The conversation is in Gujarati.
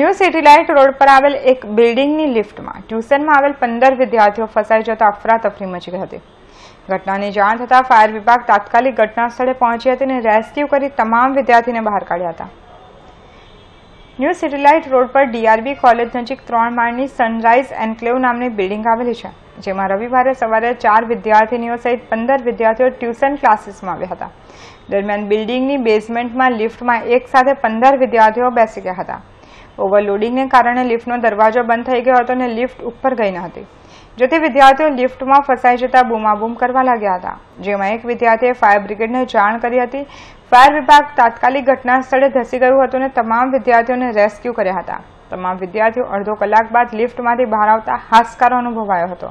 ન્યૂ સિટીલાઇટ રોડ પર આવેલ એક બિલ્ડિંગની લિફ્ટમાં ટ્યુશનમાં આવેલ પંદર વિદ્યાર્થીઓ ફસાઈ જતા અફરાતફરી મચી હતી ઘટનાની જાણ થતાં ફાયર વિભાગ તાત્કાલિક ઘટનાસ્થળે પહોંચી હતી અને રેસ્ક્યુ કરી તમામ વિદ્યાર્થીને બહાર કાઢ્યા હતા ન્યૂ સિટીલાઇટ રોડ પર ડીઆરબી કોલેજ નજીક ત્રણ માળની સનરાઇઝ એન્કલેવ નામની બિલ્ડિંગ આવેલી છે જેમાં રવિવારે સવારે ચાર વિદ્યાર્થીનીઓ સહિત પંદર વિદ્યાર્થીઓ ટ્યુશન ક્લાસીસમાં આવ્યા હતા દરમિયાન બિલ્ડિંગની બેઝમેન્ટમાં લિફ્ટમાં એક સાથે પંદર વિદ્યાર્થીઓ બેસી ગયા હતા ઓવરલોડિંગને કારણે લિફ્ટનો દરવાજો બંધ થઈ ગયો હતો અને લિફ્ટ ઉપર ગઈ ન હતી જેથી વિદ્યાર્થીઓ લિફ્ટમાં ફસાઈ જતા બૂમાબૂમ કરવા લાગ્યા હતા જેમાં એક વિદ્યાર્થીએ ફાયર બ્રિગેડને જાણ કરી હતી ફાયર વિભાગ તાત્કાલિક ઘટના સ્થળે ધસી ગયું હતું અને તમામ વિદ્યાર્થીઓને રેસ્ક્યુ કર્યા હતા તમામ વિદ્યાર્થીઓ અડધો કલાક બાદ લિફ્ટમાંથી બહાર આવતા હાશકારો અનુભવાયો હતો